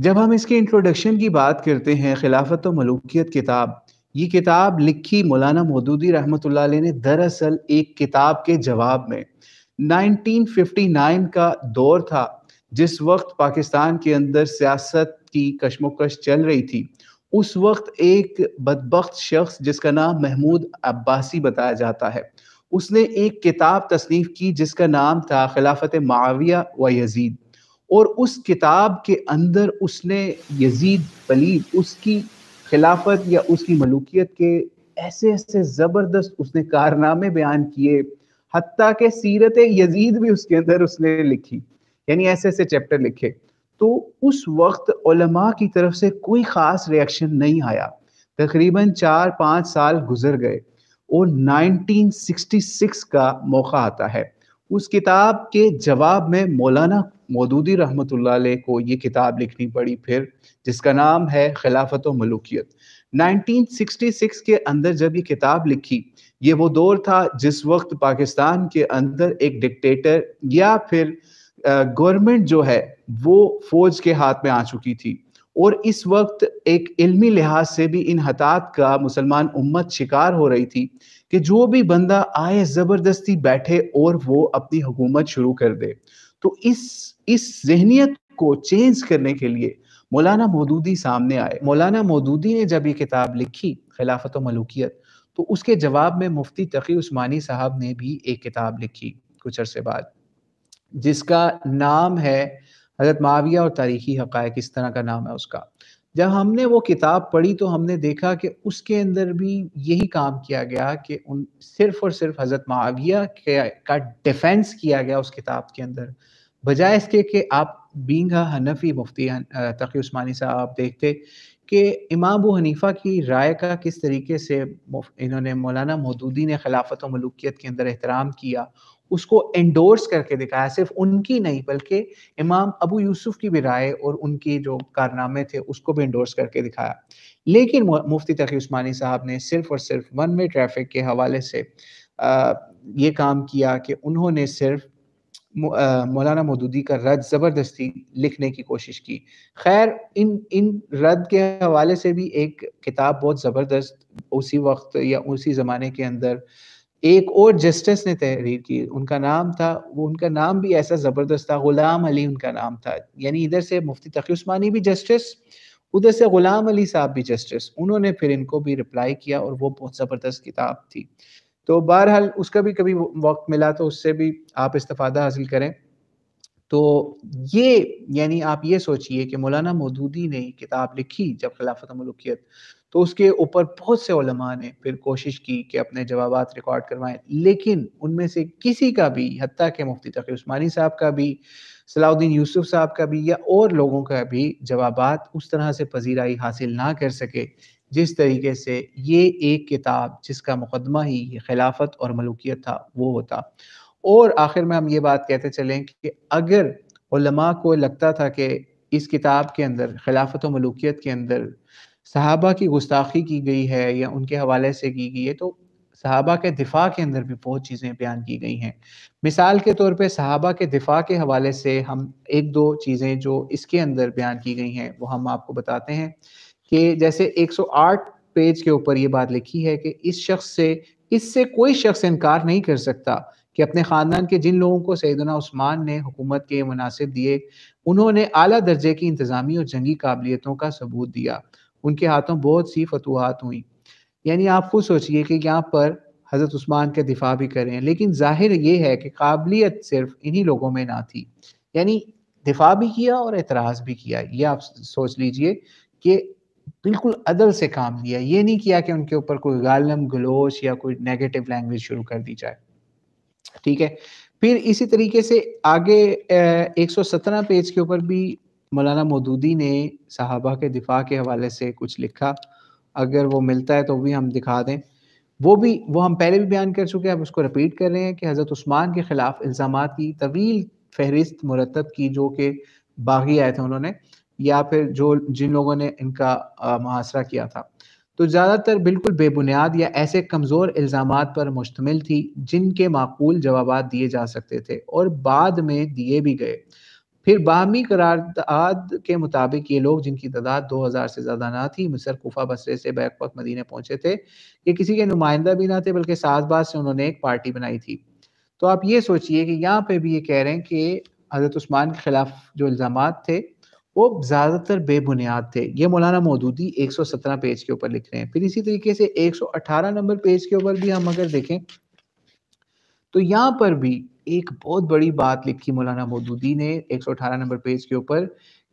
जब हम इसके इंट्रोडक्शन की बात करते हैं खिलाफत मलूकियत किताब ये किताब लिखी मौलाना मदूदी रहमत ने दरअसल एक किताब के जवाब में 1959 का दौर था जिस वक्त पाकिस्तान के अंदर सियासत की कशमकश चल रही थी उस वक्त एक बदबक शख्स जिसका नाम महमूद अब्बासी बताया जाता है उसने एक किताब तसनीफ की जिसका नाम था खिलाफत माविया व यजीद और उस किताब के अंदर उसने यजीद पलीद उसकी खिलाफत या उसकी मलूकियत के ऐसे ऐसे ज़बरदस्त उसने कारनामे बयान किए हती के सीरत यजीद भी उसके अंदर उसने लिखी यानी ऐसे ऐसे चैप्टर लिखे तो उस वक्त उलमा की तरफ से कोई ख़ास रिएक्शन नहीं आया तकरीबन चार पाँच साल गुजर गए और 1966 का मौका आता है उस किताब के जवाब में मौलाना मौदूदी रहमत को ये किताब लिखनी पड़ी फिर जिसका नाम है खिलाफत मलूकियत 1966 के अंदर जब ये किताब लिखी ये वो दौर था जिस वक्त पाकिस्तान के अंदर एक डिक्टेटर या फिर गवर्नमेंट जो है वो फौज के हाथ में आ चुकी थी और इस वक्त एक इल्मी लिहाज से भी इन हतात का मुसलमान उम्मत शिकार हो रही थी कि जो भी बंदा आए ज़बरदस्ती बैठे और वो अपनी हुकूमत शुरू कर दे तो इस इस जहनीत को चेंज करने के लिए मौलाना मौदूदी सामने आए मौलाना मौदूदी ने जब ये किताब लिखी खिलाफत मलूकियत तो उसके जवाब में मुफ्ती तकी उस्मानी साहब ने भी एक किताब लिखी कुछ अरसे बाद जिसका नाम है हजरत माविया और तारीखी हक़ इस तरह का नाम है उसका जब हमने वो किताब पढ़ी तो हमने देखा कि उसके अंदर भी यही काम किया गया कि उन सिर्फ और सिर्फ हज़रत माविया का डिफेंस किया गया उस किताब के अंदर बजाय इसके कि आप बींग हनफी मुफ्ती तकी उस्मानी साहब आप देखते कि इमाम अबू हनीफा की राय का किस तरीके से इन्होंने मौलाना मौदूदी ने खिलाफत मलूकियत के अंदर एहतराम किया उसको एंडोर्स करके दिखाया सिर्फ उनकी नहीं बल्कि इमाम अबू यूसुफ की भी राय और उनकी जो कारनामे थे उसको भी इंडोर्स करके दिखाया लेकिन मुफ्ती तकी उस्मानी साहब ने सिर्फ और सिर्फ वन वे ट्रैफिक के हवाले से आ, ये काम किया कि उन्होंने सिर्फ मौलाना मदूदी का रद्द ज़बरदस्ती लिखने की कोशिश की खैर इन इन रद्द के हवाले से भी एक किताब बहुत ज़बरदस्त उसी वक्त या उसी ज़माने के अंदर एक और जस्टिस ने तहरीर की उनका नाम था वो उनका नाम भी ऐसा ज़बरदस्त था ग़ुलाम अली उनका नाम था यानी इधर से मुफ्ती तकी उस्मानी भी जस्टिस उधर से ग़ुलाम अली साहब भी जस्टिस उन्होंने फिर इनको भी रिप्लाई किया और वो बहुत ज़बरदस्त किताब थी तो बहरहाल उसका भी कभी वक्त मिला तो उससे भी आप इस्तः हासिल करें तो ये यानी आप ये सोचिए कि मौलाना मौदूदी ने किताब लिखी जब खिलाफत मलुकियत तो उसके ऊपर बहुत से उलमा ने फिर कोशिश की कि अपने जवाब रिकॉर्ड करवाएं लेकिन उनमें से किसी का भी हती के मुफ्ती तकी उस्मानी साहब का भी सलाउद्दीन यूसुफ साहब का भी या और लोगों का भी जवाब उस तरह से पजीराई हासिल ना कर सके जिस तरीके से ये एक किताब जिसका मुकदमा ही खिलाफत और मलुकियत था वो होता और आखिर में हम ये बात कहते चलें कि अगर उलमा को लगता था कि इस किताब के अंदर खिलाफत मलूकियत के अंदर सहाबा की गुस्ताखी की गई है या उनके हवाले से की गई है तो सहाबा के दिफा के अंदर भी बहुत चीज़ें बयान की गई हैं मिसाल के तौर पे सहाबा के दिफा के हवाले से हम एक दो चीज़ें जो इसके अंदर बयान की गई हैं वो हम आपको बताते हैं कि जैसे 108 पेज के ऊपर ये बात लिखी है कि इस शख्स से इससे कोई शख्स इनकार नहीं कर सकता कि अपने ख़ानदान के जिन लोगों को सैदना उस्मान ने हुकूमत के मुनासिब दिए उन्होंने अली दर्जे की इंतज़ामी और जंगी काबिलियतों का सबूत दिया उनके हाथों बहुत सी फतवाहत हुई यानी आप खुद सोचिए कि यहाँ पर हज़रत उस्मान का दिफा भी करें लेकिन जाहिर ये है कि काबिलियत सिर्फ इन्हीं लोगों में ना थी यानी दिफा भी किया और एतराज़ भी किया ये आप सोच लीजिए कि बिल्कुल अदल से काम लिया ये नहीं किया कि उनके ऊपर कोई गालम गलोश या कोई नेगेटिव लैंग्वेज शुरू कर दी जाए ठीक है फिर इसी तरीके से आगे एक सौ सत्रह पेज के ऊपर भी मौलाना मोदूदी ने साहबा के दिफा के हवाले से कुछ लिखा अगर वो मिलता है तो भी हम दिखा दें वो भी वो हम पहले भी बयान कर चुके हैं अब उसको रिपीट कर रहे हैं कि हज़रत उस्मान के ख़िलाफ़ इल्ज़ाम की तवील फहरिस्त मुरतब की जो कि बागी आए थे उन्होंने या फिर जो जिन लोगों ने इनका मुहासरा किया था तो ज़्यादातर बिल्कुल बेबुनियाद या ऐसे कमज़ोर इल्ज़ाम पर मुश्तमिल थी जिनके माकूल जवाब दिए जा सकते थे और बाद में दिए भी गए फिर बाहमी करारदाद के मुताबिक ये लोग जिनकी तादाद 2000 से ज़्यादा ना थी मिसर कोफा बसरे से बैक वक्त मदीने पहुंचे थे ये किसी के नुमाइंदा भी ना थे बल्कि सात बार से उन्होंने एक पार्टी बनाई थी तो आप ये सोचिए कि यहाँ पे भी ये कह रहे हैं कि हज़रत उस्मान के ख़िलाफ़ जो इल्ज़ाम थे वो ज़्यादातर बेबुनियाद थे ये मौलाना मौदूदी 117 पेज के ऊपर लिख रहे हैं फिर इसी तरीके से 118 नंबर पेज के ऊपर भी हम अगर देखें तो यहाँ पर भी एक बहुत बड़ी बात लिखी मौलाना मौदूदी ने 118 नंबर पेज के ऊपर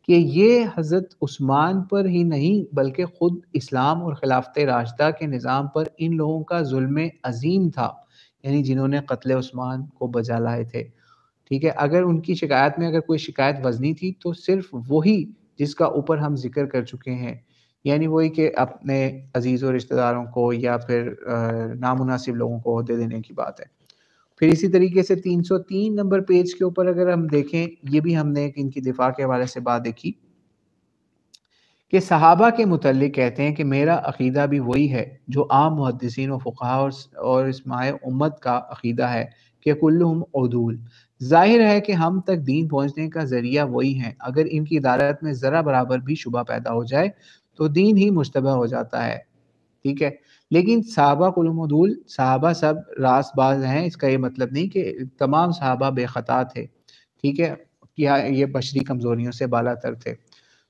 कि ये हज़रत उस्मान पर ही नहीं बल्कि ख़ुद इस्लाम और खिलाफत राजदा के निज़ाम पर इन लोगों का जुल्म अजीम था यानी जिन्होंने कत्ल उस्मान को बजा लाए थे ठीक है अगर उनकी शिकायत में अगर कोई शिकायत वजनी थी तो सिर्फ वही जिसका ऊपर हम जिक्र कर चुके हैं यानी वही कि अपने अजीज़ और रिश्तेदारों को या फिर नामुनासिब लोगों को दे देने की बात है फिर इसी तरीके से 303 नंबर पेज के ऊपर अगर हम देखें ये भी हमने एक इनकी दिफा के हवाले से बात देखी कि सहाबा के मुतल कहते हैं कि मेरा अकीदा भी वही है जो आम मुहदसिन फ़ुका और, और इसमाय उम्मत का अकीदा है कि कुल्लुम उदूल जाहिर है कि हम तक दीन पहुंचने का जरिया वही है अगर इनकी इदारत में ज़रा बराबर भी शुबा पैदा हो जाए तो दीन ही मुशतबा हो जाता है ठीक है लेकिन साहबा कुलमदूल साहबा सब रास बाज हैं इसका ये मतलब नहीं कि तमाम साहबा बेखता थे ठीक है या हाँ, ये बशरी कमज़ोरियों से बाला तर थे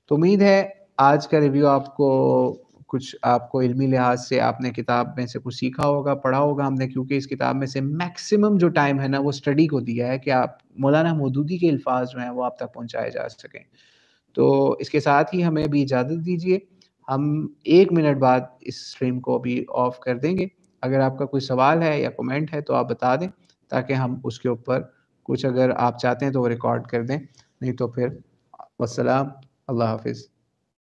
तो उम्मीद है आज का रिव्यू आपको कुछ आपको इल्मी लिहाज से आपने किताब में से कुछ सीखा होगा पढ़ा होगा हमने क्योंकि इस किताब में से मैक्सिमम जो टाइम है ना वो स्टडी को दिया है कि आप मौलाना मौदूदी के अल्फाज जो हैं वो आप तक पहुँचाए जा सकें तो इसके साथ ही हमें भी इजाज़त दीजिए हम एक मिनट बाद इस स्ट्रीम को अभी ऑफ कर देंगे अगर आपका कोई सवाल है या कमेंट है तो आप बता दें ताकि हम उसके ऊपर कुछ अगर आप चाहते हैं तो वो रिकॉर्ड कर दें नहीं तो फिर वसलाम अल्लाह हाफिज़